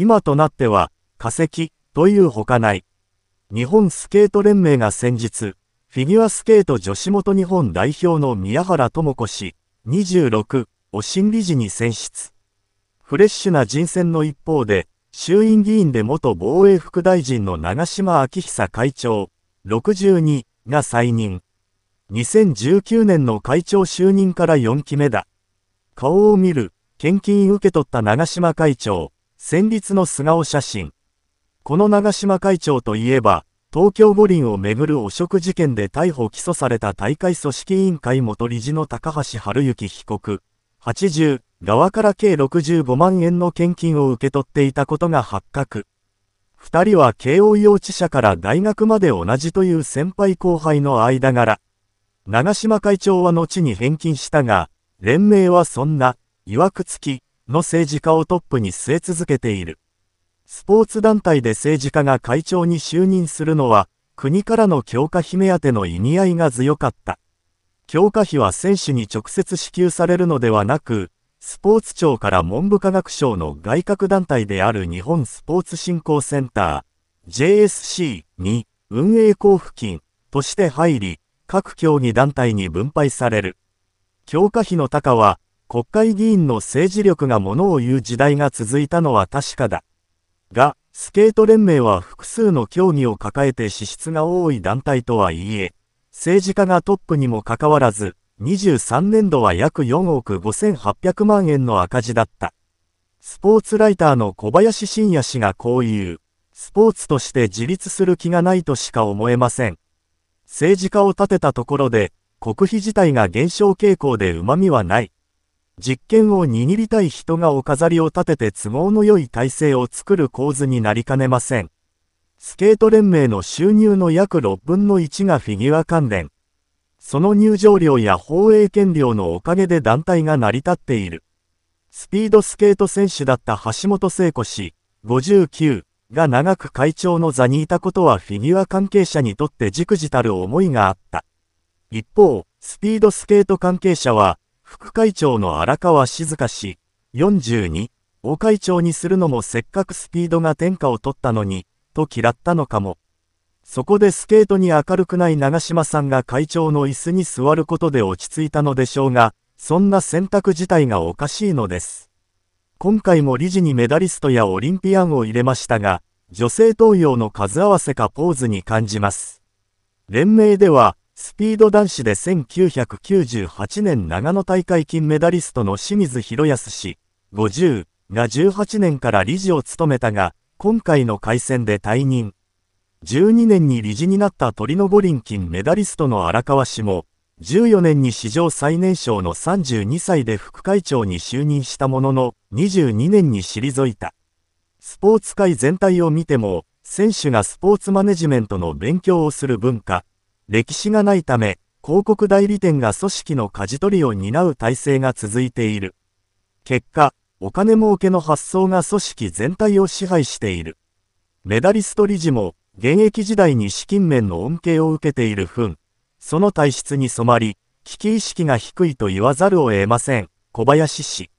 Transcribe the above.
今となっては、化石、というほかない。日本スケート連盟が先日、フィギュアスケート女子元日本代表の宮原智子氏、26、を新理事に選出。フレッシュな人選の一方で、衆院議員で元防衛副大臣の長島昭久会長、62、が再任。2019年の会長就任から4期目だ。顔を見る、献金受け取った長島会長。戦慄の素顔写真。この長島会長といえば、東京五輪をめぐる汚職事件で逮捕起訴された大会組織委員会元理事の高橋治之被告、80側から計65万円の献金を受け取っていたことが発覚。二人は慶応幼稚者から大学まで同じという先輩後輩の間柄。長島会長は後に返金したが、連盟はそんな、曰くつき、の政治家をトップに据え続けている。スポーツ団体で政治家が会長に就任するのは、国からの強化費目当ての意味合いが強かった。強化費は選手に直接支給されるのではなく、スポーツ庁から文部科学省の外郭団体である日本スポーツ振興センター、JSC に運営交付金として入り、各競技団体に分配される。強化費の高は、国会議員の政治力がものを言う時代が続いたのは確かだ。が、スケート連盟は複数の競技を抱えて支出が多い団体とはいえ、政治家がトップにもかかわらず、23年度は約4億5800万円の赤字だった。スポーツライターの小林晋也氏がこう言う。スポーツとして自立する気がないとしか思えません。政治家を立てたところで、国費自体が減少傾向で旨味はない。実権を握りたい人がお飾りを立てて都合の良い体制を作る構図になりかねません。スケート連盟の収入の約6分の1がフィギュア関連。その入場料や放映権料のおかげで団体が成り立っている。スピードスケート選手だった橋本聖子氏、59が長く会長の座にいたことはフィギュア関係者にとって忸怩たる思いがあった。一方、スピードスケート関係者は、副会長の荒川静香氏、42、お会長にするのもせっかくスピードが天下を取ったのに、と嫌ったのかも。そこでスケートに明るくない長島さんが会長の椅子に座ることで落ち着いたのでしょうが、そんな選択自体がおかしいのです。今回も理事にメダリストやオリンピアンを入れましたが、女性登用の数合わせかポーズに感じます。連盟では、スピード男子で1998年長野大会金メダリストの清水博康氏、50が18年から理事を務めたが、今回の改選で退任。12年に理事になった鳥の五輪金メダリストの荒川氏も、14年に史上最年少の32歳で副会長に就任したものの、22年に退いた。スポーツ界全体を見ても、選手がスポーツマネジメントの勉強をする文化、歴史がないため、広告代理店が組織の舵取りを担う体制が続いている。結果、お金儲けの発想が組織全体を支配している。メダリスト理事も、現役時代に資金面の恩恵を受けている分、その体質に染まり、危機意識が低いと言わざるを得ません。小林氏。